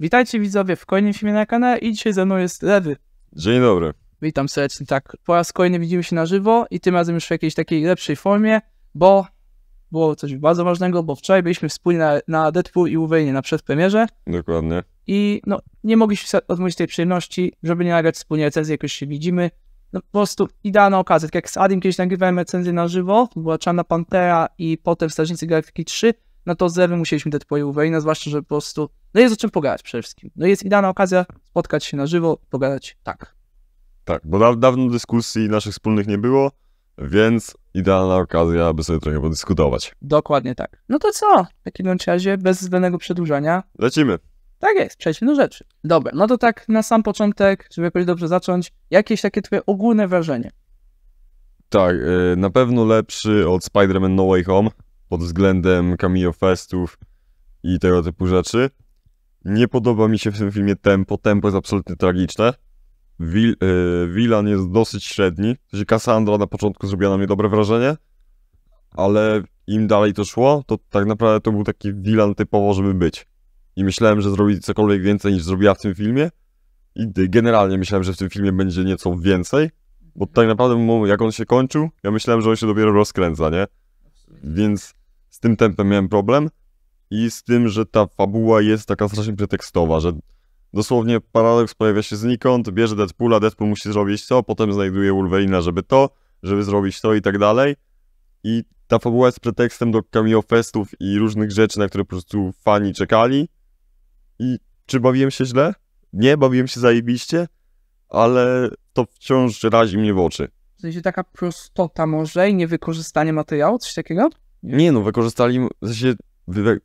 Witajcie widzowie w kolejnym filmie na kanale i dzisiaj ze mną jest Lewy. Dzień dobry. Witam serdecznie, tak, po raz kolejny widzimy się na żywo i tym razem już w jakiejś takiej lepszej formie, bo było coś bardzo ważnego, bo wczoraj byliśmy wspólnie na, na Deadpool i Uwejnie na przedpremierze. Dokładnie. I no, nie mogliśmy odmówić tej przyjemności, żeby nie nagrać wspólnie recenzji, jakoś się widzimy. No, po prostu idealna okazja, tak jak z Adim kiedyś nagrywałem recenzję na żywo, była Czarna Pantera i potem Strażnicy Galaktyki 3, na to zero musieliśmy te twoje Uweina, no zwłaszcza, że po prostu, no jest o czym pogadać przede wszystkim. No jest idealna okazja spotkać się na żywo, pogadać tak. Tak, bo da dawno dyskusji naszych wspólnych nie było, więc idealna okazja, aby sobie trochę podyskutować. Dokładnie tak. No to co? W takim razie, bez zbędnego przedłużania. Lecimy. Tak jest, przejdźmy do rzeczy. Dobra, no to tak na sam początek, żeby jakoś dobrze zacząć, jakieś takie twoje ogólne wrażenie? Tak, y, na pewno lepszy od Spider-Man No Way Home pod względem cameo festów i tego typu rzeczy. Nie podoba mi się w tym filmie tempo. Tempo jest absolutnie tragiczne. Wil, yy, e, Wilan jest dosyć średni. W znaczy, sensie Cassandra na początku zrobiła na mnie dobre wrażenie, ale im dalej to szło, to tak naprawdę to był taki Wilan typowo, żeby być. I myślałem, że zrobi cokolwiek więcej niż zrobiła w tym filmie. I generalnie myślałem, że w tym filmie będzie nieco więcej, bo tak naprawdę jak on się kończył, ja myślałem, że on się dopiero rozkręca, nie? Więc z tym tempem miałem problem i z tym, że ta fabuła jest taka strasznie pretekstowa, że dosłownie paradoks pojawia się znikąd, bierze Deadpoola, Deadpool musi zrobić to, potem znajduje Wolverina, żeby to, żeby zrobić to i tak dalej. I ta fabuła jest pretekstem do cameo festów i różnych rzeczy, na które po prostu fani czekali. I czy bawiłem się źle? Nie, bawiłem się zajebiście, ale to wciąż razi mnie w oczy. W sensie taka prostota może i niewykorzystanie materiału, coś takiego? Nie no, wykorzystali, w sensie,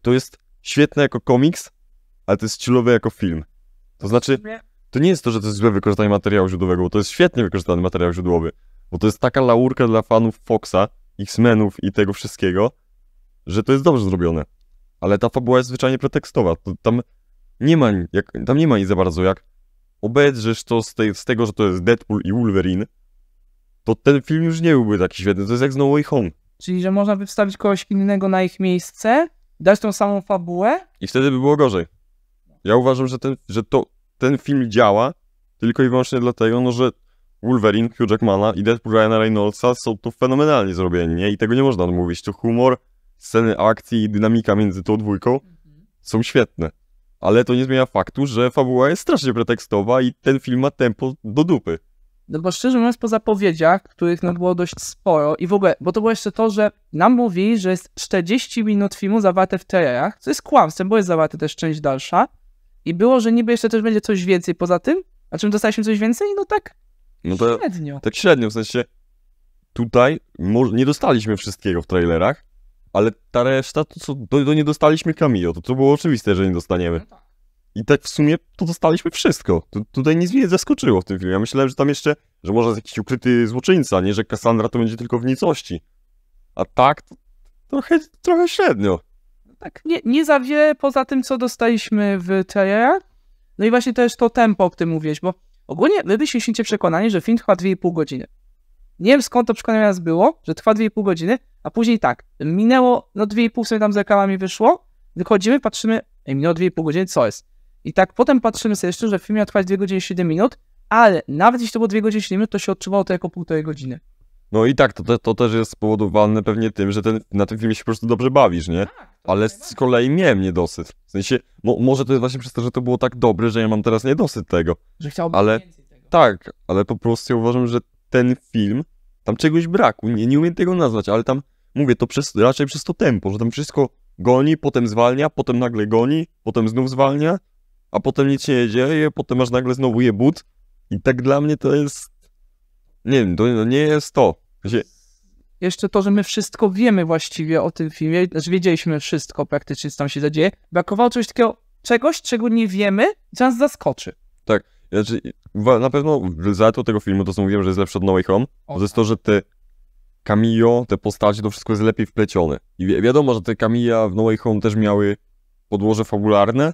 to jest świetne jako komiks, ale to jest chillowe jako film. To znaczy, to nie jest to, że to jest złe wykorzystanie materiału źródłowego, bo to jest świetnie wykorzystany materiał źródłowy, bo to jest taka laurka dla fanów Foxa, X-Menów i tego wszystkiego, że to jest dobrze zrobione. Ale ta fabuła jest zwyczajnie pretekstowa. To tam nie ma, jak, tam nie ma nic za bardzo, jak obejrzysz to z, z, tego, że to jest Deadpool i Wolverine, to ten film już nie byłby taki świetny. To jest jak z No Way Home. Czyli, że można by wstawić kogoś innego na ich miejsce, dać tą samą fabułę. I wtedy by było gorzej. Ja uważam, że ten, że to, ten film działa tylko i wyłącznie dlatego, no, że Wolverine, Hugh Jackmana i Deadpool Ryana Reynoldsa są tu fenomenalnie zrobieni, nie? I tego nie można odmówić. To humor, sceny akcji i dynamika między tą dwójką mhm. są świetne. Ale to nie zmienia faktu, że fabuła jest strasznie pretekstowa i ten film ma tempo do dupy. No bo szczerze mówiąc, po zapowiedziach, których no było dość sporo i w ogóle, bo to było jeszcze to, że nam mówili, że jest 40 minut filmu zawarte w trailerach, co jest kłamstwem, bo jest zawarte też część dalsza. I było, że niby jeszcze też będzie coś więcej poza tym, a czym dostaliśmy coś więcej? No tak no to, średnio. Tak średnio, w sensie tutaj nie dostaliśmy wszystkiego w trailerach, ale ta reszta, to co, do, nie dostaliśmy Camillo, to, to było oczywiste, że nie dostaniemy. No tak. I tak w sumie to dostaliśmy wszystko. Tu, tutaj nic mnie zaskoczyło w tym filmie. Ja myślałem, że tam jeszcze, że może jest jakiś ukryty złoczyńca, nie, że Cassandra to będzie tylko w nicości. A tak, to trochę, trochę średnio. No tak, nie, nie za wiele poza tym, co dostaliśmy w trailerach. No i właśnie też to tempo, o którym mówiłeś, bo ogólnie my byliśmy święcie przekonani, że film trwa 2,5 godziny. Nie wiem skąd to przekonanie nas było, że trwa 2,5 godziny, a później tak, minęło, no 2,5 sobie tam z reklamami wyszło, wychodzimy, patrzymy, ej, minęło 2,5 godziny, co jest? I tak potem patrzymy sobie że film miał trwać 2 godziny 7 minut, ale nawet jeśli to było 2 godziny 7 minut, to się odczuwało to jako półtorej godziny. No i tak, to, to też jest spowodowane pewnie tym, że ten, na tym filmie się po prostu dobrze bawisz, nie? Tak, ale z kolei miałem niedosyt. W sensie, no, może to jest właśnie przez to, że to było tak dobre, że ja mam teraz niedosyt tego. Że chciałbym ale, więcej tego. Tak, ale po prostu ja uważam, że ten film, tam czegoś brakło. Nie, nie umiem tego nazwać, ale tam, mówię, to przez, raczej przez to tempo, że tam wszystko goni, potem zwalnia, potem nagle goni, potem znów zwalnia a potem nic się nie dzieje, potem masz nagle znowu je but. I tak dla mnie to jest. Nie wiem, to nie jest to. Jeszcze to, że my wszystko wiemy właściwie o tym filmie, że znaczy wiedzieliśmy wszystko praktycznie, co tam się dzieje. Brakowało czegoś takiego, czegoś, czego nie wiemy, co nas zaskoczy. Tak. Znaczy, na pewno zaletu tego filmu to, co mówiłem, że jest lepszy od No Home, o, to jest tak. to, że te cameo, te postacie, to wszystko jest lepiej wplecione. I wi wiadomo, że te cameo w No Home też miały podłoże fabularne,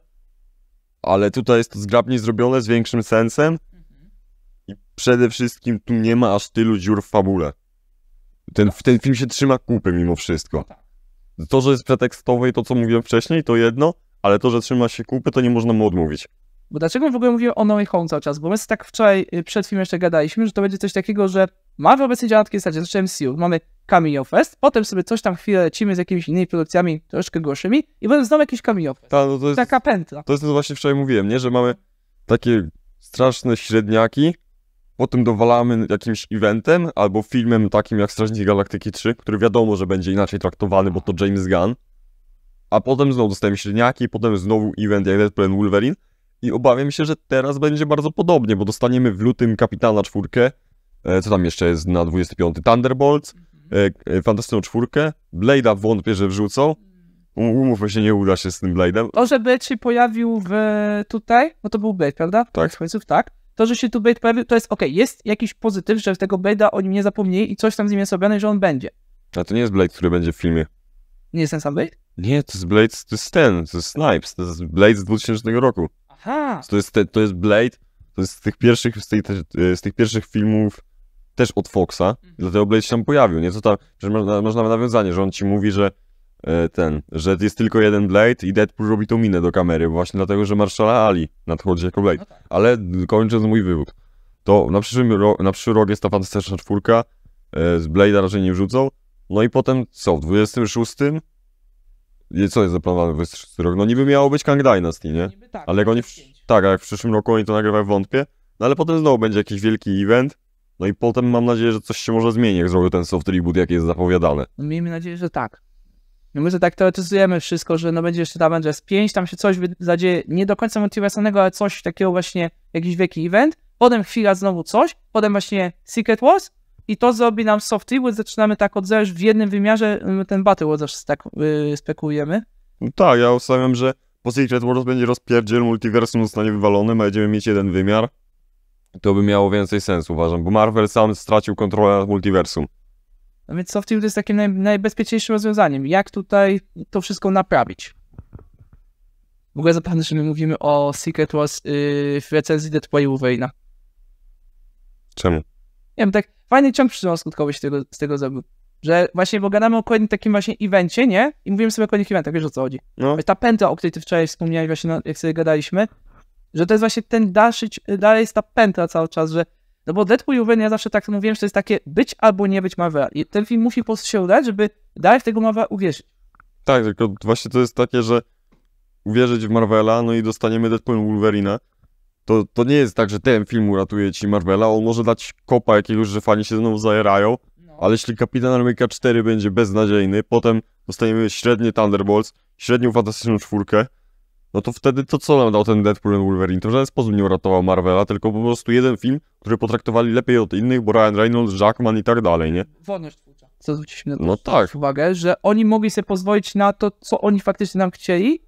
ale tutaj jest to zgrabnie zrobione z większym sensem mhm. i przede wszystkim tu nie ma aż tylu dziur w fabule. Ten, ten film się trzyma kupy mimo wszystko. No tak. To, że jest pretekstowe i to, co mówiłem wcześniej, to jedno, ale to, że trzyma się kupy, to nie można mu odmówić. Bo dlaczego w ogóle mówię o No Way Home cały czas? Bo my tak wczoraj y, przed filmem jeszcze gadaliśmy, że to będzie coś takiego, że Mamy obecnie działa na takiej zasadzie, zacząłem z e mamy cameo fest, potem sobie coś tam chwilę lecimy z jakimiś innymi produkcjami troszkę gorszymi i potem znowu jakiś cameo fest. Ta, no to jest, Taka pętla. To jest to, co właśnie wczoraj mówiłem, nie? Że mamy takie straszne średniaki, potem dowalamy jakimś eventem albo filmem takim jak Strażnicy Galaktyki 3, który wiadomo, że będzie inaczej traktowany, bo to James Gunn. A potem znowu dostajemy średniaki, potem znowu event jak Deadpool Wolverine. I obawiam się, że teraz będzie bardzo podobnie, bo dostaniemy w lutym Kapitana Czwórkę, E, co tam jeszcze jest na 25? Thunderbolt, mhm. E, e, Fantastyczną Czwórkę, Blade'a wątpię, że wrzucą. Umówmy się, nie uda się z tym Blade'em. To, że Blade się pojawił w, tutaj, bo to był Blade, prawda? Tak. Końców, tak. To, że się tu Blade pojawił, to jest ok. Jest jakiś pozytyw, że tego Blade'a o nim nie zapomnieli i coś tam z nim jest robione, że on będzie. A to nie jest Blade, który będzie w filmie. Nie jest ten sam Blade? Nie, to jest Blade, to jest ten, to jest Snipes, to jest Blade z 2000 roku. Aha. To jest, to jest Blade, to jest z tych pierwszych, z, z tych pierwszych filmów też od Foxa, mhm. dlatego Blade się tam tak. pojawił, nie? Co tam, że można, nawiązanie, że on ci mówi, że e, ten, że jest tylko jeden Blade i Deadpool robi tą minę do kamery, właśnie dlatego, że Marszala Ali nadchodzi jako Blade. No tak. Ale kończąc mój wywód, to na, przyszłym ro, na przyszły rok jest ta fantastyczna czwórka, e, z Blade'a raczej nie wrzucą, no i potem co, w 26 co jest zaplanowane w 26 rok? No niby miało być Kang Dynasty, nie? Niby tak, ale jak oni w, tak, a jak w przyszłym roku oni to nagrywają wątpię, no ale potem znowu będzie jakiś wielki event, no i potem mam nadzieję, że coś się może zmieni, jak zrobił ten soft reboot, jak jest zapowiadane. No, miejmy nadzieję, że tak. No my to tak teoretyzujemy wszystko, że no będzie jeszcze ta Avengers 5, tam się coś zadzieje, nie do końca motywacyjnego, ale coś takiego właśnie, jakiś wielki event, potem chwila znowu coś, potem właśnie Secret Wars i to zrobi nam soft reboot, zaczynamy tak od zera, w jednym wymiarze y, ten Battle Wars tak yy, No tak, ja ustawiam, że po Secret Wars będzie rozpierdziel, multiversum zostanie wywalone, będziemy mieć jeden wymiar, to by miało więcej sensu, uważam, bo Marvel sam stracił kontrolę nad multiversum. No więc Softium jest takim naj, najbezpieczniejszym rozwiązaniem. Jak tutaj to wszystko naprawić? W ogóle zapewne, że my mówimy o Secret Wars yy, w recenzji Deadpoolu Wolverina. Czemu? Nie wiem, tak fajny ciąg przyczynowo-skutkowy się tego, z tego zrobił. Że właśnie, bo gadamy o kolejnym takim właśnie evencie, nie? I mówimy sobie o kolejnych eventach, wiesz o co chodzi. No. Ta pętla, o której ty wczoraj wspomniałeś właśnie, no, jak sobie gadaliśmy, że to jest właśnie ten dalszy, dalej jest ta pętla cały czas, że no bo Deadpool i Wolverine, ja zawsze tak mówiłem, że to jest takie być albo nie być Marvela. I ten film musi po prostu się udać, żeby dalej w tego Marvela uwierzyć. Tak, tylko właśnie to jest takie, że uwierzyć w Marvela, no i dostaniemy Deadpool i Wolverina. To, to nie jest tak, że ten film uratuje ci Marvela, on może dać kopa jakiegoś, że fani się znowu zajerają, no. ale jeśli Kapitan Ameryka 4 będzie beznadziejny, potem dostaniemy średnie Thunderbolts, średnią Fantastyczną Czwórkę, no to wtedy to co nam dał ten Deadpool and Wolverine? To w żaden sposób nie uratował Marvela, tylko po prostu jeden film, który potraktowali lepiej od innych, bo Ryan Reynolds, Jackman i tak dalej, nie? Wolność twórcza. Co zwróciliśmy na no tak. uwagę, że oni mogli sobie pozwolić na to, co oni faktycznie nam chcieli,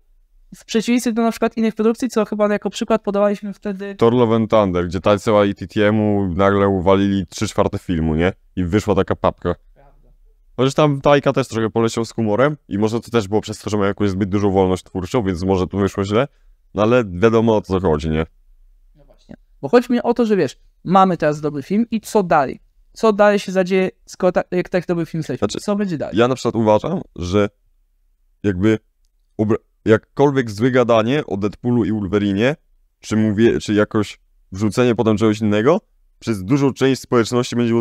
w przeciwieństwie do na przykład innych produkcji, co chyba jako przykład podawaliśmy wtedy... Thor Love and Thunder, gdzie Taika i ttm nagle uwalili trzy czwarte filmu, nie? I wyszła taka papka. Chociaż tam Tajka też trochę poleciał z humorem i może to też było przez to, że mamy jakąś zbyt dużą wolność twórczą, więc może to wyszło źle, no ale wiadomo o co chodzi, nie? No właśnie. Bo chodzi mi o to, że wiesz, mamy teraz dobry film i co dalej? Co dalej się zadzieje, skoro tak, jak tak dobry film jesteśmy? Znaczy, co będzie dalej? Ja na przykład uważam, że jakby jakkolwiek złe gadanie o Deadpoolu i Wolverinie, czy mówię, czy jakoś wrzucenie potem czegoś innego, przez dużą część społeczności będzie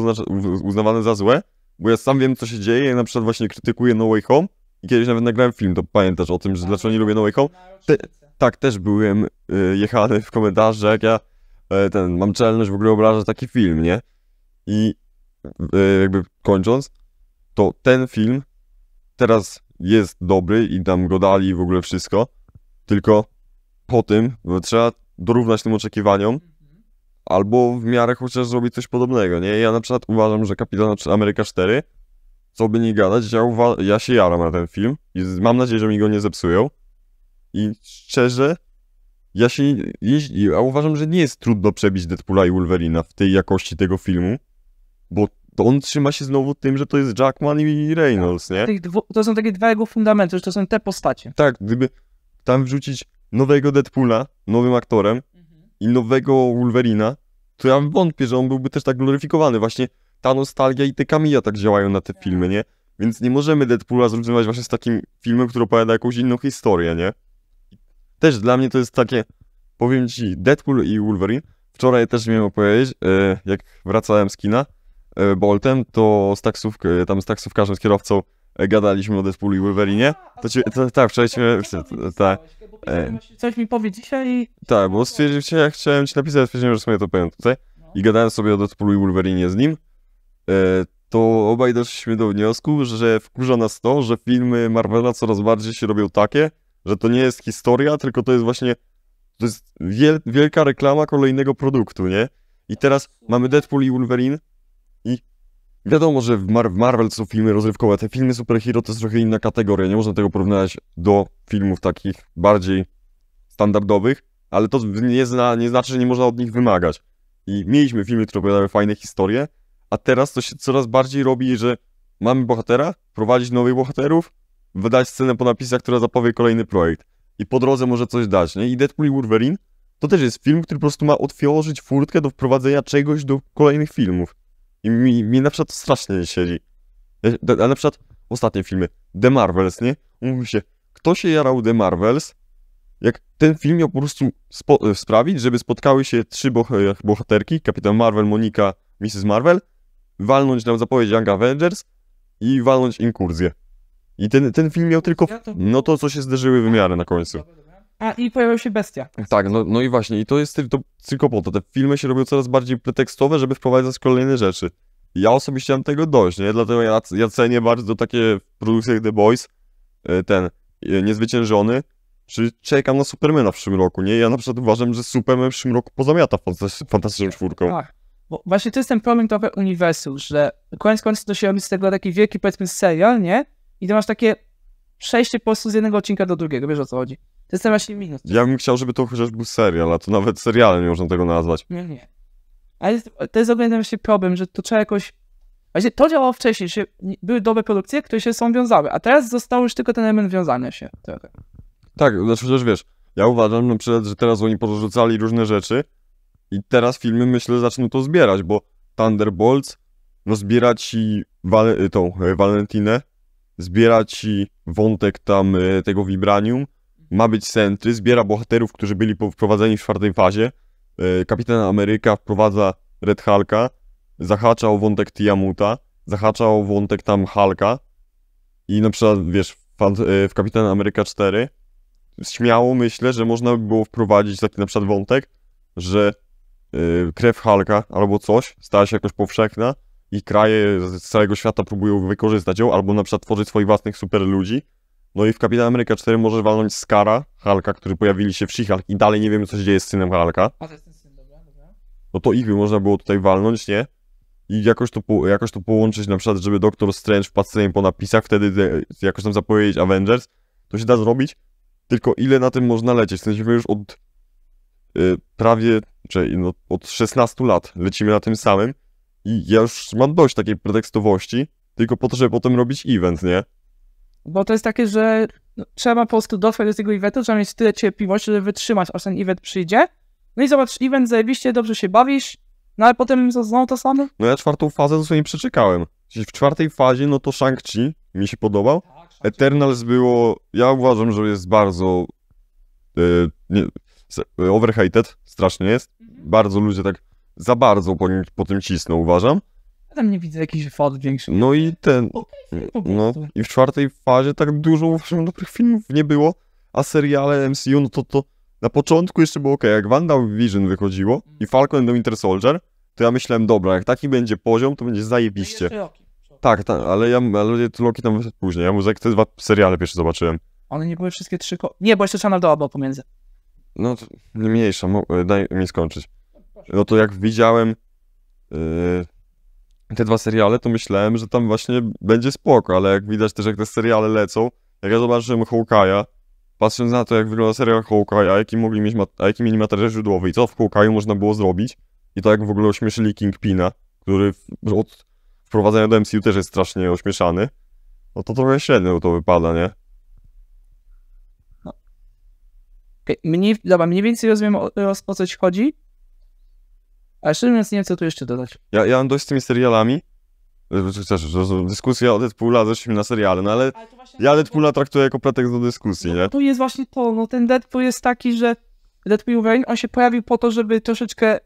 uznawane za złe, bo ja sam wiem, co się dzieje, ja na przykład właśnie krytykuję No Way Home i kiedyś nawet nagrałem film, to pamiętasz o tym, że dlaczego nie lubię No Way Home? Te, tak, też byłem y, jechany w komentarzach, jak ja e, ten, mam czelność w ogóle obrażać taki film, nie? I e, jakby kończąc, to ten film teraz jest dobry i tam go dali w ogóle wszystko, tylko po tym, trzeba dorównać tym oczekiwaniom albo w miarę chociaż zrobić coś podobnego, nie? Ja na przykład uważam, że Kapitan Ameryka 4, co by nie gadać, ja, ja się jaram na ten film i mam nadzieję, że mi go nie zepsują. I szczerze, ja się, ja uważam, że nie jest trudno przebić Deadpoola i Wolverina w tej jakości tego filmu, bo on trzyma się znowu tym, że to jest Jackman i Reynolds, nie? to są takie dwa jego fundamenty, że to są te postacie. Tak, gdyby tam wrzucić nowego Deadpoola, nowym aktorem, i nowego Wolverina, to ja wątpię, że on byłby też tak gloryfikowany. Właśnie ta nostalgia i te kamienia tak działają na te tak. filmy, nie? Więc nie możemy Deadpoola zrównywać właśnie z takim filmem, który opowiada jakąś inną historię, nie? Też dla mnie to jest takie, powiem ci, Deadpool i Wolverine. Wczoraj też miałem opowiedzieć, e, jak wracałem z kina e, Boltem, to z taksówk, e, tam z taksówkarzem, z kierowcą gadaliśmy o Deadpoolu i Wolverine, To, ci, to tak, wczoraj Tak. E, coś mi powie dzisiaj Tak, bo stwierdziłem, że ja chciałem ci napisać, stwierdziłem, że sobie to powiem tutaj. No. I gadałem sobie o Deadpoolu i Wolverine z nim. E, to obaj doszliśmy do wniosku, że wkurza nas to, że filmy Marvela coraz bardziej się robią takie, że to nie jest historia, tylko to jest właśnie to jest wielka reklama kolejnego produktu, nie? I teraz mamy Deadpool i Wolverine, Wiadomo, że w, Mar w Marvel są filmy rozrywkowe, te filmy superhero to jest trochę inna kategoria, nie można tego porównać do filmów takich bardziej standardowych, ale to nie, zna, nie znaczy, że nie można od nich wymagać. I mieliśmy filmy, które opowiadały fajne historie, a teraz to się coraz bardziej robi, że mamy bohatera, prowadzić nowych bohaterów, wydać scenę po napisach, która zapowie kolejny projekt. I po drodze może coś dać, nie? I Deadpool i Wolverine to też jest film, który po prostu ma otworzyć furtkę do wprowadzenia czegoś do kolejnych filmów. I mi, mi na przykład to strasznie nie siedzi. A na przykład ostatnie filmy, The Marvels, nie? Mówi się, kto się jarał The Marvels, jak ten film miał po prostu e, sprawić, żeby spotkały się trzy boh bohaterki, Kapitan Marvel, Monika, Mrs. Marvel, walnąć nam zapowiedź Young Avengers i walnąć inkurzję. I ten, ten film miał tylko... No to, co się zderzyły wymiary na końcu. A i pojawiał się bestia. Tak, no, no i właśnie, i to jest to cykopota. Te filmy się robią coraz bardziej pretekstowe, żeby wprowadzać kolejne rzeczy. Ja osobiście mam tego dość, nie? Dlatego ja, ja cenię bardzo takie produkcje jak The Boys, e, ten e, niezwyciężony, czy czekam na Supermana w przyszłym roku, nie? Ja na przykład uważam, że Superman w przyszłym roku pozamiata fantastyczną tak. czwórką. Tak. Bo właśnie to jest ten problem trochę uniwersu, że koniec końców to się robi z tego taki wielki, powiedzmy, serial, nie? I to masz takie przejście po prostu z jednego odcinka do drugiego, wiesz o co chodzi. To jest ten właśnie minus. Ja bym chciał, żeby to chociaż był serial, a to nawet serialem nie można tego nazwać. Nie, nie. Ale to jest ogólnie właśnie problem, że to trzeba jakoś... Właśnie to działało wcześniej, że były dobre produkcje, które się są wiązały, a teraz został już tylko ten element wiązania się trochę. Tak, znaczy też wiesz, ja uważam na przykład, że teraz oni porzucali różne rzeczy i teraz filmy, myślę, zaczną to zbierać, bo Thunderbolts, no zbiera ci wale, tą e, Valentinę, zbiera ci wątek tam e, tego Vibranium, ma być centry, zbiera bohaterów, którzy byli wprowadzeni w czwartej fazie. E, Kapitan Ameryka wprowadza Red Hulka, zahacza o wątek Tiamuta, zahacza o wątek tam Hulka i na przykład, wiesz, e, w Kapitan Ameryka 4 śmiało myślę, że można by było wprowadzić taki na przykład wątek, że e, krew Hulka albo coś stała się jakoś powszechna i kraje z całego świata próbują wykorzystać ją, albo na przykład tworzyć swoich własnych super ludzi, no i w Kapitan Ameryka 4 możesz walnąć Skara, Halka, którzy pojawili się w She-Hulk i dalej nie wiemy, co się dzieje z synem Halka. A to jest ten syn, dobra, dobra. No to ich by można było tutaj walnąć, nie? I jakoś to, po, jakoś to połączyć, na przykład, żeby Doktor Strange wpadł sobie po napisach, wtedy te, jakoś tam zapowiedzieć Avengers. To się da zrobić, tylko ile na tym można lecieć? W sensie my już od y, prawie, czy no, od 16 lat lecimy na tym samym i ja już mam dość takiej pretekstowości, tylko po to, żeby potem robić event, nie? Bo to jest takie, że no, trzeba po prostu dotrwać do tego eventu, trzeba mieć tyle cierpliwości, żeby wytrzymać, aż ten event przyjdzie. No i zobacz, event zajebiście, dobrze się bawisz, no ale potem znowu to samo. No ja czwartą fazę nie przeczekałem. W czwartej fazie, no to Shang-Chi mi się podobał. Tak, Eternals było, ja uważam, że jest bardzo e, nie, e, overhated, strasznie jest. Mhm. Bardzo ludzie tak za bardzo po, po tym cisną, uważam. Ja tam nie widzę jakichś wad większych. No i ten. No, i w czwartej fazie tak dużo dobrych filmów nie było, a seriale MCU, no to to na początku jeszcze było ok, jak WandaVision wychodziło i mm. Falcon and Winter Soldier, to ja myślałem, dobra, jak taki będzie poziom, to będzie zajebiście. No tak, tak, ale ja ale Loki tam później. Ja muzykę te dwa seriale pierwsze zobaczyłem. One nie były wszystkie trzy. Ko- nie, bo jeszcze Channel Doba pomiędzy. No to mniejsza, daj mi skończyć. No to jak widziałem. Yy, te dwa seriale, to myślałem, że tam właśnie będzie spoko, ale jak widać też, jak te seriale lecą, jak ja zobaczyłem Hawkeye'a, patrząc na to, jak wygląda serial Hawkeye'a, jaki mogli mieć, a jaki mieli materiał źródłowy i co w Hawkeye'u można było zrobić i to tak jak w ogóle ośmieszyli Kingpina, który od wprowadzenia do MCU też jest strasznie ośmieszany, no to trochę średnio to wypada, nie? No. Mniej, dobra, mniej więcej rozumiem o, o co ci chodzi, a szczerze mówiąc, nie wiem, co tu jeszcze dodać. Ja, ja mam dość z tymi serialami. Chociaż dyskusja o Deadpoola zeszliśmy na seriale, no ale, ale ja Deadpoola traktuję jako pretekst do dyskusji, no, nie? To jest właśnie to, no ten Deadpool jest taki, że Deadpool Rain, on się pojawił po to, żeby troszeczkę,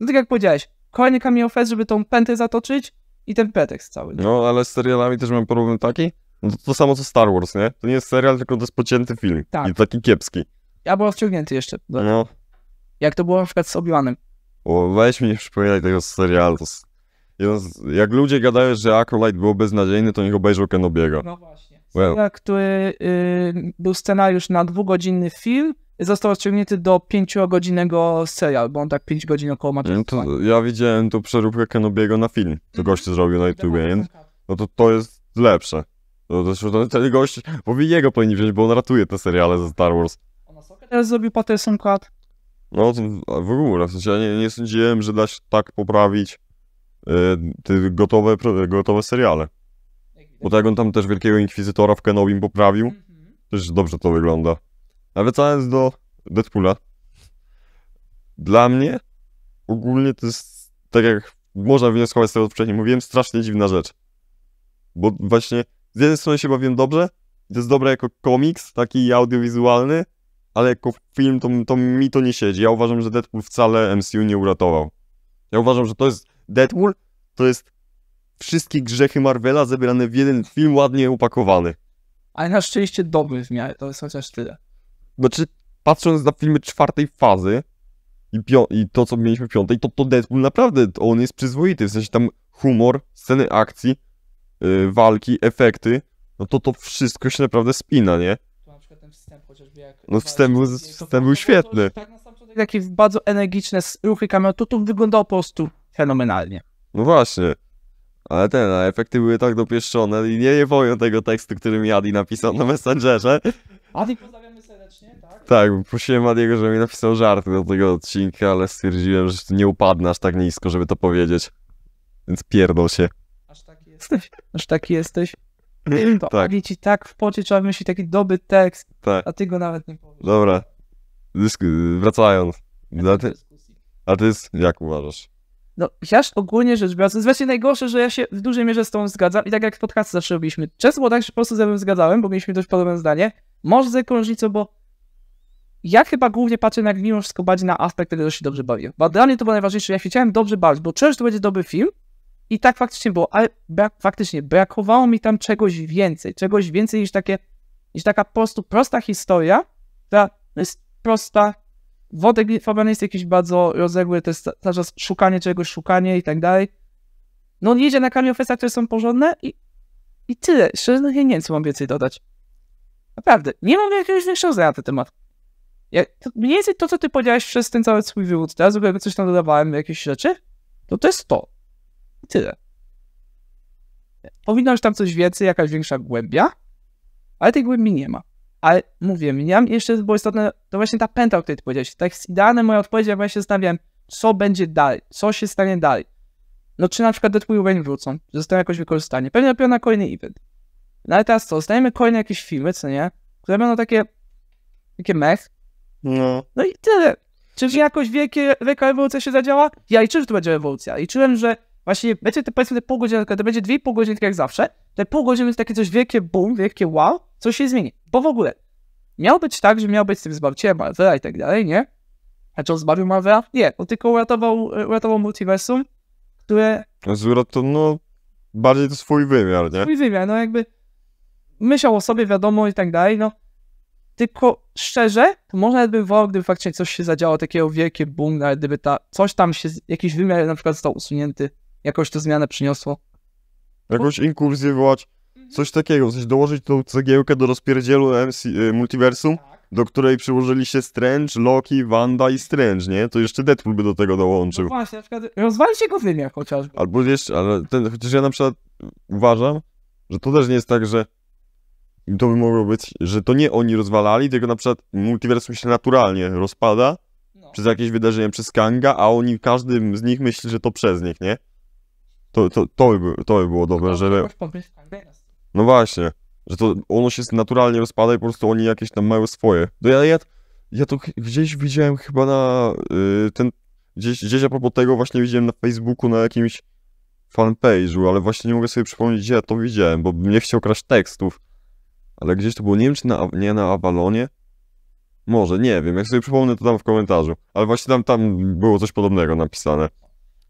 no tak jak powiedziałeś, kolejny cameo fest, żeby tą pętę zatoczyć i ten pretekst cały. No, no ale z serialami też mam problem taki, no to, to, samo co Star Wars, nie? To nie jest serial, tylko to jest pocięty film tak. i taki kiepski. Ja byłem wciągnięty jeszcze. No. Jak to było na przykład z Obi-Wanem. O, weź mi nie przypominaj tego serialu. Jak ludzie gadają, że Acolyte był beznadziejny, to niech obejrzą Kenobiego. No właśnie. Well. Który y, był scenariusz na dwugodzinny film, został rozciągnięty do pięciogodzinnego serialu, bo on tak pięć godzin około ma. to, ja widziałem tu przeróbkę Kenobiego na film, to mm goście zrobił na YouTube, nie? Tak. No to to jest lepsze. No to ten gość, bo jego powinni wziąć, bo on ratuje te seriale ze Star Wars. Ona co teraz zrobił Patterson Cut. No w ogóle, w sensie ja nie, nie sądziłem, że da się tak poprawić y, gotowe, gotowe seriale. Bo tak jak on tam też Wielkiego Inkwizytora w Kenobim poprawił, mm -hmm. też dobrze to wygląda. A wracając do Deadpoola. Dla mnie ogólnie to jest, tak jak można wnioskować z tego, co wcześniej mówiłem, strasznie dziwna rzecz. Bo właśnie z jednej strony się bawiłem dobrze, to jest dobre jako komiks, taki audiowizualny, ale jako film to, to mi to nie siedzi. Ja uważam, że Deadpool wcale MCU nie uratował. Ja uważam, że to jest Deadpool, to jest wszystkie grzechy Marvela zebrane w jeden film ładnie upakowany. Ale na szczęście dobry w miarę, to jest chociaż tyle. Znaczy, patrząc na filmy czwartej fazy i, i to, co mieliśmy w piątej, to, to Deadpool naprawdę, to on jest przyzwoity, w sensie tam humor, sceny akcji, yy, walki, efekty, no to to wszystko się naprawdę spina, nie? przykład ten wstęp chociażby jak... No wstęp, był, wstęp był no świetny. Tak na sam początek takie bardzo energiczne ruchy kamerotutów wyglądało po prostu fenomenalnie. No właśnie. Ale ten, a efekty były tak dopieszczone i nie, nie powiem tego tekstu, który mi Adi napisał na Messengerze. Adi, pozdrawiamy serdecznie, tak? Tak, prosiłem Adiego, żeby mi napisał żarty do tego odcinka, ale stwierdziłem, że nie upadnę aż tak nisko, żeby to powiedzieć. Więc pierdol się. Aż tak jesteś? Aż tak jesteś? To tak. ci tak w pocie trzeba wymyślić taki dobry tekst, tak. a ty go nawet nie powiesz. Dobra, wracając. A ty, a ty jak uważasz? No, ja ogólnie rzecz biorąc, jest właśnie najgorsze, że ja się w dużej mierze z tą zgadzam i tak jak w podcasty zawsze robiliśmy. Często było tak, że po prostu ze mną zgadzałem, bo mieliśmy dość podobne zdanie. Może z różnicą, bo ja chyba głównie patrzę na mimo wszystko bardziej na aspekt, który się dobrze bawię. Bo dla mnie to było najważniejsze, ja się chciałem dobrze bawić, bo czułem, to będzie dobry film, i tak faktycznie było, ale brak, faktycznie brakowało mi tam czegoś więcej, czegoś więcej niż, takie, niż taka po prostu prosta historia, która jest prosta, wodek fabryczny jest jakiś bardzo rozległy, to jest cały czas szukanie czegoś, szukanie i tak dalej. No on jedzie na kamiofestach, które są porządne i, i tyle. Szczerze ja nie wiem, co mam więcej dodać. Naprawdę, nie mam jakiegoś większego zdania na ten temat. Jak, to, mniej więcej to, co ty powiedziałeś przez ten cały swój wywód, teraz jakby coś tam dodawałem, jakieś rzeczy, to to jest to. I tyle. Powinno być tam coś więcej, jakaś większa głębia, ale tej głębi nie ma. Ale mówię, ja jeszcze bo istotne, to właśnie ta pęta, o której ty powiedziałeś. Tak jest idealna moja odpowiedź, jak ja się co będzie dalej, co się stanie dalej. No czy na przykład Deadpool i Wayne wrócą, zostaną jakoś wykorzystani, pewnie dopiero na kolejny event. No ale teraz co, dostajemy kolejne jakieś filmy, co nie? Które będą takie, takie mech. No. No i tyle. Czy jakoś wielkie, wielka ewolucja się zadziała? Ja liczyłem, że to będzie rewolucja. Liczyłem, że Właśnie będzie te powiedzmy te pół godziny, to będzie dwie pół godziny, tak jak zawsze. Te pół godziny to takie coś wielkie boom, wielkie wow, coś się zmieni. Bo w ogóle miał być tak, że miał być z tym zbawciem Marvela i tak dalej, nie? A czy on zbawił Marvela? Nie, on tylko uratował, uratował multiversum, które... To, no, bardziej to swój wymiar, nie? Swój wymiar, no jakby myślał o sobie, wiadomo i tak dalej, no. Tylko szczerze, to może nawet bym wolał, gdyby faktycznie coś się zadziało, takiego wielkie boom, nawet gdyby ta, coś tam się, jakiś wymiar na przykład został usunięty, jakoś to zmianę przyniosło. Jakąś inkursję wywołać, mhm. coś takiego, coś dołożyć tą cegiełkę do rozpierdzielu MC, y, multiversum, tak. do której przyłożyli się Strange, Loki, Wanda i Strange, nie? To jeszcze Deadpool by do tego dołączył. No właśnie, na przykład rozwalcie go w wymiar chociażby. Albo jeszcze, ale ten, chociaż ja na przykład uważam, że to też nie jest tak, że to by mogło być, że to nie oni rozwalali, tylko na przykład multiversum się naturalnie rozpada no. przez jakieś wydarzenie, przez Kanga, a oni, każdy z nich myśli, że to przez nich, nie? To, to, to, by, było- to by było no dobre, żeby... Tak, no właśnie, że to ono się naturalnie rozpada i po prostu oni jakieś tam mają swoje. No ja, ja, ja to gdzieś widziałem chyba na y, ten... Gdzieś, gdzieś a propos tego właśnie widziałem na Facebooku na jakimś fanpage'u, ale właśnie nie mogę sobie przypomnieć, gdzie ja to widziałem, bo nie chciał kraść tekstów. Ale gdzieś to było, nie wiem czy na, nie na Avalonie? Może, nie wiem, jak sobie przypomnę to tam w komentarzu. Ale właśnie tam, tam było coś podobnego napisane.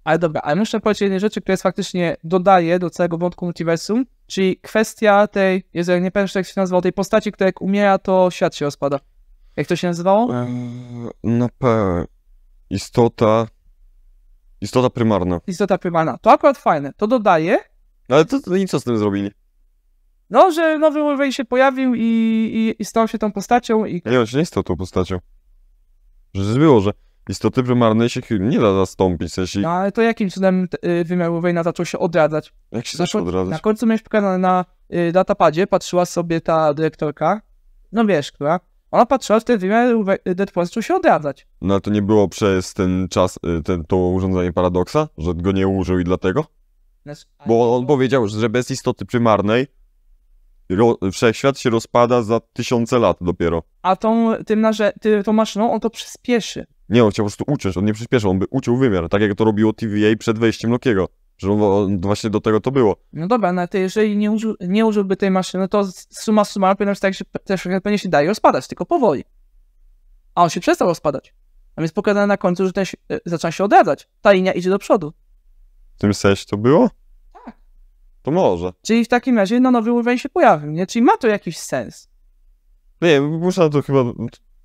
Ale dobra, ale muszę powiedzieć jednej rzeczy, która jest faktycznie dodaje do całego wątku multiversum, czyli kwestia tej, Jezu, nie pamiętam jak się nazywało, tej postaci, która jak umiera, to świat się rozpada. Jak to się nazywało? E, no, p... istota... Istota prymarna. Istota prymarna. To akurat fajne. To dodaje. Ale to, to nic z tym zrobili. No, że nowy Wolverine się pojawił i, i, i stał się tą postacią i... Nie, on się nie stał tą postacią. Że było, że istoty prymarnej się nie da zastąpić. W sensie... No ale to jakim cudem y, wymiaru Wejna zaczął się odradzać? Jak się zaczął odradzać? Na końcu miałeś pokazane na y, datapadzie, patrzyła sobie ta dyrektorka, no wiesz, która, ona patrzyła że ten wymiar y, Deadpool zaczął się odradzać. No ale to nie było przez ten czas, y, ten, to urządzenie paradoksa, że go nie użył i dlatego? Znaczy, Bo on powiedział, że bez istoty prymarnej ro, wszechświat się rozpada za tysiące lat dopiero. A tą, tym że ty, tą maszyną on to przyspieszy. Nie, on chciał po prostu uciąć, on nie przyspieszał, on by uciął wymiar, tak jak to robiło TVA przed wejściem Lokiego. Że on, właśnie do tego to było. No dobra, no to jeżeli nie, użył, nie użyłby tej maszyny, to suma summarum powinno być tak, że też pewnie się daje rozpadać, tylko powoli. A on się przestał rozpadać. A więc pokazane na końcu, że ten się, e, zaczyna się odradzać. Ta linia idzie do przodu. W tym sensie to było? Tak. To może. Czyli w takim razie no, nowy Wolverine się pojawił, nie? Czyli ma to jakiś sens. Nie, muszę to chyba...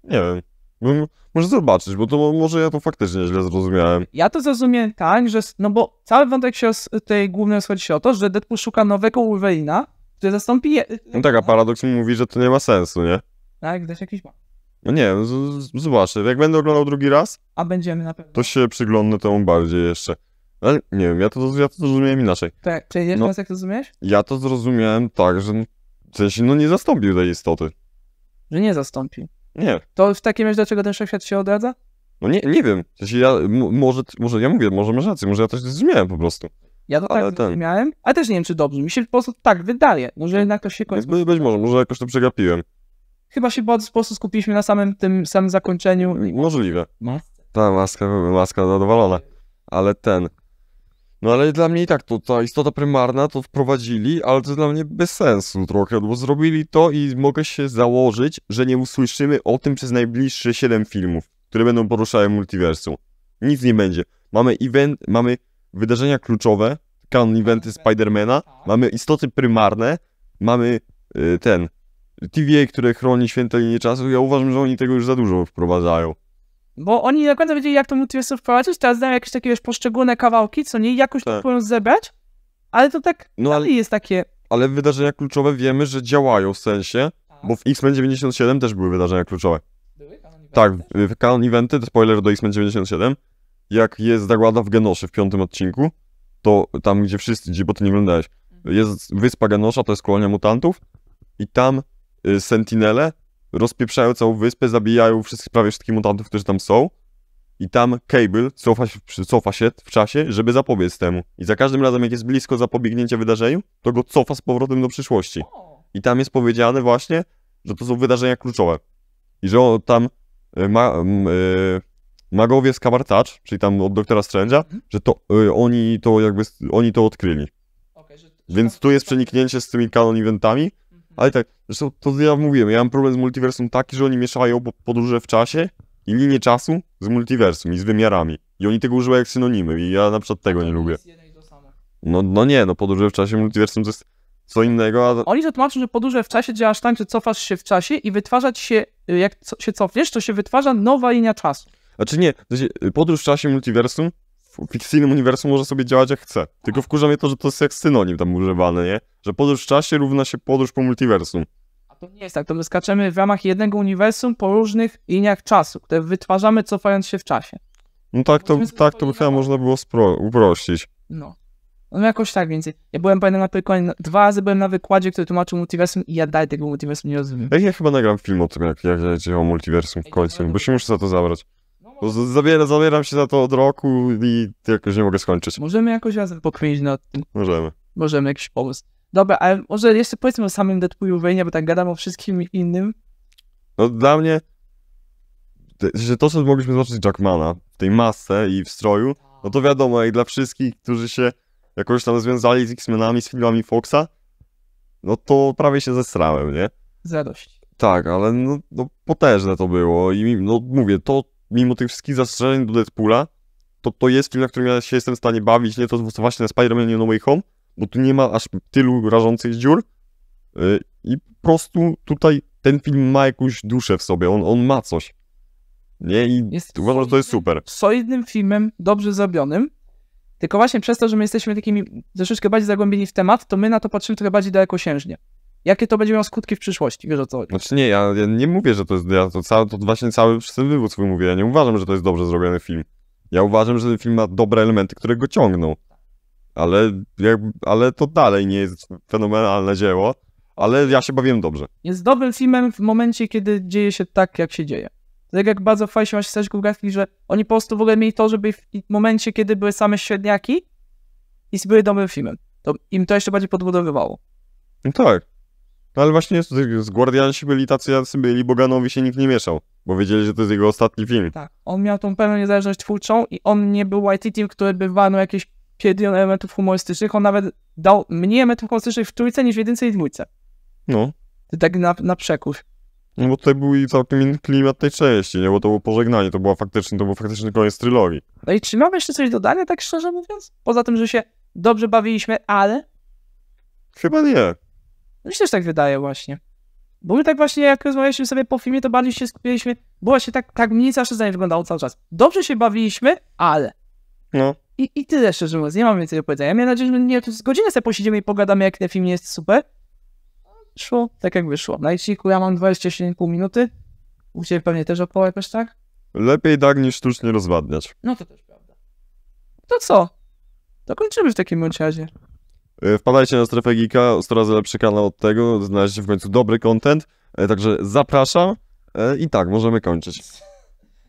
nie wiem. No, może zobaczyć, bo to może ja to faktycznie źle zrozumiałem. Ja to zrozumiałem tak, że. No bo cały wątek się tej głównej schodzi się o to, że Deadpool szuka nowego Wolverina, który zastąpi. Je... No tak, a paradoks mi mówi, że to nie ma sensu, nie? Tak, gdzieś jakiś ma. No nie, no zobaczę. Jak będę oglądał drugi raz. A będziemy na pewno. To się przyglądnę temu bardziej jeszcze. Ale nie wiem, ja to, ja to zrozumiałem inaczej. Tak, czyli jeszcze no, raz jak to zrozumiesz? Ja to zrozumiałem tak, że w sensie no nie zastąpił tej istoty. Że nie zastąpił. Nie. To w takim razie dlaczego ten wszechświat się odradza? No nie, nie wiem. W sensie ja, może, może ja mówię, może masz rację, może ja coś zrozumiałem po prostu. Ja to tak ale tak ten... ale też nie wiem, czy dobrze. Mi się po prostu tak wydaje. Może no, jednak to się kończy. Być, być może, może jakoś to przegapiłem. Chyba się po prostu skupiliśmy na samym tym samym zakończeniu. Możliwe. Masce. No. Ta maska, maska zadowolona. Ale ten, no ale dla mnie i tak to ta istota prymarna to wprowadzili, ale to dla mnie bez sensu trochę, bo zrobili to i mogę się założyć, że nie usłyszymy o tym przez najbliższe 7 filmów, które będą poruszały multiversum. Nic nie będzie. Mamy event, mamy wydarzenia kluczowe, canon eventy Spidermana, mamy istoty prymarne, mamy yy, ten TVA, które chroni święte linie czasu. Ja uważam, że oni tego już za dużo wprowadzają. Bo oni nie do końca wiedzieli, jak to multiversum wprowadzić, teraz znają jakieś takie już poszczególne kawałki, co nie, jakoś tak. to próbują zebrać, ale to tak no, ale jest takie... Ale wydarzenia kluczowe wiemy, że działają w sensie, A. Tak. bo w X-Men 97 też były wydarzenia kluczowe. tak, w Canon Eventy, spoiler do X-Men 97, jak jest zagłada w Genosze w piątym odcinku, to tam, gdzie wszyscy, gdzie, bo ty nie wyglądałeś, mhm. jest wyspa Genosza, to jest kolonia mutantów i tam y, sentinele rozpieprzają całą wyspę, zabijają wszystkich, prawie wszystkich mutantów, którzy tam są. I tam Cable cofa się, cofa się w czasie, żeby zapobiec temu. I za każdym razem, jak jest blisko zapobiegnięcia wydarzeniu, to go cofa z powrotem do przyszłości. I tam jest powiedziane właśnie, że to są wydarzenia kluczowe. I że on tam e, ma, yy, magowie z Kabartacz, czyli tam od doktora Strange'a, mhm. że to e, oni to jakby, oni to odkryli. Okay, że, że Więc tu jest tak- przeniknięcie z tymi canon eventami, ale tak, zresztą to ja mówiłem, ja mam problem z multiversum taki, że oni mieszają podróże w czasie i linię czasu z multiversum i z wymiarami. I oni tego używają jak synonimy i ja na przykład tego nie lubię. No, no nie, no podróże w czasie multiversum to jest co innego. A... Oni to tłumaczą, że podróże w czasie działa tak, że cofasz się w czasie i wytwarzać się, y, jak się cofniesz, to się wytwarza nowa linia czasu. Znaczy nie, y, podróż w czasie multiversum fikcyjnym uniwersum może sobie działać jak chce. Tylko wkurza mnie to, że to jest jak synonim tam używane, nie? Że podróż w czasie równa się podróż po multiversum. A to nie jest tak, to my skaczemy w ramach jednego uniwersum po różnych liniach czasu, które wytwarzamy cofając się w czasie. No tak, to, tak, to by chyba można było spro- uprościć. No. No jakoś tak, więc ja byłem pamiętam na przykład no, dwa razy byłem na wykładzie, który tłumaczył multiversum i ja dalej tego multiversum nie rozumiem. Ej, ja chyba nagram film o tym, jak, jak, jak o multiversum w końcu, bo się muszę za to zabrać. No, zabieram, zabieram się za to od roku i jakoś nie mogę skończyć. Możemy jakoś razem pokminić nad tym. Możemy. Możemy, jakiś pomysł. Dobra, ale może jeszcze powiedzmy o samym Deadpoolu Wayne, bo tak gadam o wszystkim innym. No dla mnie, że to, co mogliśmy zobaczyć Jackmana w tej masce i w stroju, no to wiadomo, jak dla wszystkich, którzy się jakoś tam związali z X-Menami, z filmami Foxa, no to prawie się zesrałem, nie? Z radości. Tak, ale no, no potężne to było i no mówię, to mimo tych wszystkich zastrzeżeń do Deadpoola, to to jest film, na którym ja się jestem w stanie bawić, nie to właśnie na Spider-Man No Way Home, bo tu nie ma aż tylu rażących dziur y, i po prostu tutaj ten film ma jakąś duszę w sobie, on, on ma coś. Nie, i jest uważam, solidnym, że to jest super. Solidnym filmem, dobrze zrobionym, tylko właśnie przez to, że my jesteśmy takimi troszeczkę bardziej zagłębieni w temat, to my na to patrzymy trochę bardziej dalekosiężnie jakie to będzie miało skutki w przyszłości, wiesz o co chodzi. Znaczy nie, ja, ja nie mówię, że to jest, ja to, cały, to właśnie cały przez ten wywód swój mówię, ja nie uważam, że to jest dobrze zrobiony film. Ja uważam, że ten film ma dobre elementy, które go ciągną. Ale, jak, ale to dalej nie jest fenomenalne dzieło, ale ja się bawiłem dobrze. Jest dobrym filmem w momencie, kiedy dzieje się tak, jak się dzieje. Tak jak bardzo fajnie się właśnie graficznych, że oni po prostu w ogóle mieli to, żeby w momencie, kiedy były same średniaki i były dobrym filmem, to im to jeszcze bardziej podbudowywało. No tak. No ale właśnie z, z Guardiansi byli tacy, jacy byli, Boganowi się nikt nie mieszał, bo wiedzieli, że to jest jego ostatni film. Tak, on miał tą pełną niezależność twórczą i on nie był Whitey który by walnął jakieś piedion elementów humorystycznych. On nawet dał mniej elementów humorystycznych w trójce niż w jedynce i dwójce. No. Tak na, na przekór. No bo tutaj był i całkiem inny klimat tej części, nie? Bo to było pożegnanie, to, była faktycznie, to był faktyczny koniec trylogii. No i czy mamy jeszcze coś dodania, tak szczerze mówiąc? Poza tym, że się dobrze bawiliśmy, ale... Chyba nie. No mi się też tak wydaje właśnie. Bo my tak właśnie, jak rozmawialiśmy sobie po filmie, to bardziej się skupiliśmy, była się tak, tak mniej że zdanie wyglądało cały czas. Dobrze się bawiliśmy, ale... No. I, I tyle, szczerze mówiąc, nie mam więcej do powiedzenia. Miałem nadzieję, że nie, z godziny sobie posiedzimy i pogadamy, jak ten film jest super. Szło tak, jak wyszło. Na liczniku ja mam 27,5 minuty. U Ciebie pewnie też około jakoś tak? Lepiej tak, niż sztucznie rozwadniać. No to też prawda. To co? To kończymy w takim razie. E, wpadajcie na strefę Geeka, 100 razy lepszy kanał od tego, znaleźliście w końcu dobry content, e, także zapraszam e, i tak, możemy kończyć.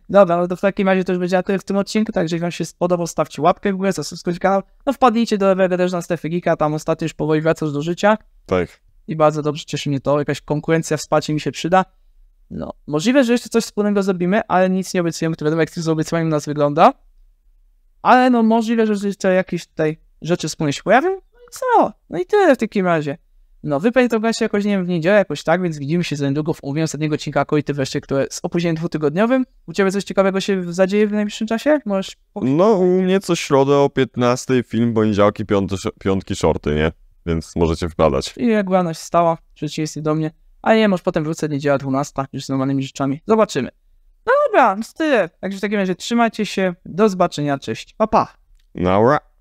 Dobra, no to w takim razie to już będzie na tyle w tym odcinku, Także jeżeli wam się spodobał, stawcie łapkę w górę, zasubskrybujcie kanał, no wpadnijcie do lewego też na strefę Geeka, tam ostatnio już powoli wracasz do życia. Tak. I bardzo dobrze cieszy mnie to, jakaś konkurencja, wsparcie mi się przyda. No, możliwe, że jeszcze coś wspólnego zrobimy, ale nic nie obiecujemy, to wiadomo jak z obiecaniem nas wygląda. Ale no możliwe, że jeszcze jakieś tutaj rzeczy wspólnie się pojawią, co? No i tyle w takim razie. No, wypędź to właśnie jakoś, nie wiem, w niedzielę, jakoś tak, więc widzimy się za niedługo w omówieniu ostatniego odcinka Koity wreszcie, które z opóźnieniem dwutygodniowym. U Ciebie coś ciekawego się zadzieje w najbliższym czasie? Możesz... No, u mnie co środę o 15 film poniedziałki, piąty, piątki shorty, nie? Więc możecie wpadać. I jak rano się stała, przeciwieństwie do mnie. A nie, może potem wrócę niedziela 12, już z normalnymi rzeczami. Zobaczymy. No dobra, no tyle. Także w takim razie trzymajcie się, do zobaczenia, cześć, pa pa. right.